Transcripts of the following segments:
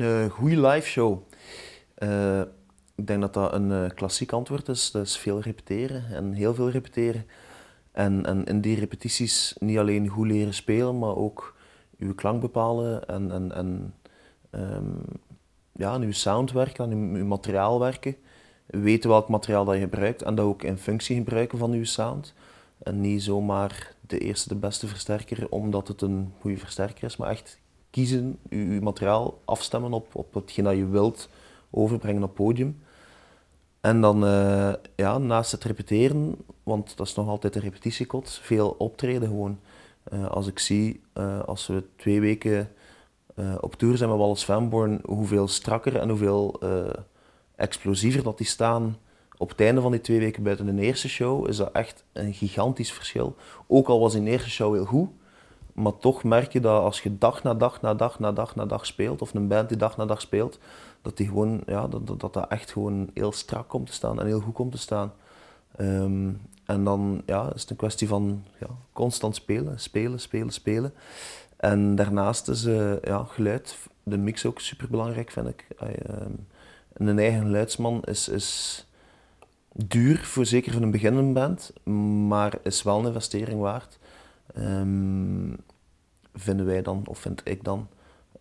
Een eh, goede live show. Eh, ik denk dat dat een eh, klassiek antwoord is. Dat is veel repeteren en heel veel repeteren. En, en in die repetities niet alleen goed leren spelen, maar ook uw klank bepalen en, en, en ehm, ja, aan uw sound werken, aan uw, materiaal werken. Weten welk materiaal dat je gebruikt en dat ook in functie gebruiken van uw sound. En niet zomaar de eerste, de beste versterker, omdat het een goede versterker is, maar echt kiezen, je, materiaal afstemmen op, op hetgeen dat je wilt overbrengen op podium. En dan eh, ja, naast het repeteren, want dat is nog altijd een repetitiekot, veel optreden gewoon. Eh, als ik zie, eh, als we twee weken op tour zijn met Wallace Vanborn, hoeveel strakker en hoeveel explosiever dat die staan op het einde van die twee weken buiten de eerste show, is dat echt een gigantisch verschil. Ook al was in de eerste show heel goed, maar toch merk je dat als je dag na dag na dag na dag na dag speelt, of een band die dag na dag speelt, dat die gewoon, ja, dat, dat, dat echt gewoon heel strak komt te staan en heel goed komt te staan. Ehm, en dan ja, is het een kwestie van ja, constant spelen, spelen, spelen, spelen. En daarnaast is uh, ja, geluid, de mix ook super belangrijk, vind ik. Ehm, een eigen geluidsman is, is duur, voor, zeker van een beginnende band, maar is wel een investering waard. Ehm, vinden wij dan, of vind ik dan.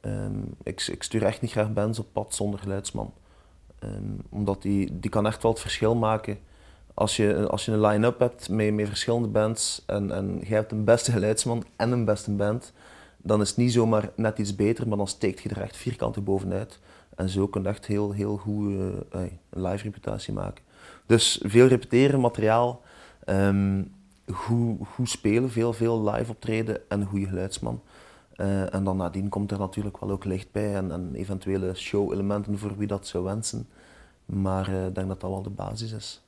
Ehm, ik, ik, stuur echt niet graag bands op pad zonder geluidsman. Ehm, omdat die, die kan echt wel het verschil maken. Als je, als je een line-up hebt met, met verschillende bands en, en jij hebt een beste geluidsman en een beste band, dan is het niet zomaar net iets beter, maar dan steekt je er echt vierkanten bovenuit. En zo kun je echt heel, heel goed eh, een live reputatie maken. Dus veel repeteren, materiaal. Ehm, goed, goed spelen, veel, veel live optreden en een goede geluidsman. Eh, en dan nadien komt er natuurlijk wel ook licht bij en, en eventuele show-elementen voor wie dat zou wensen. Maar eh, ik denk dat dat wel de basis is.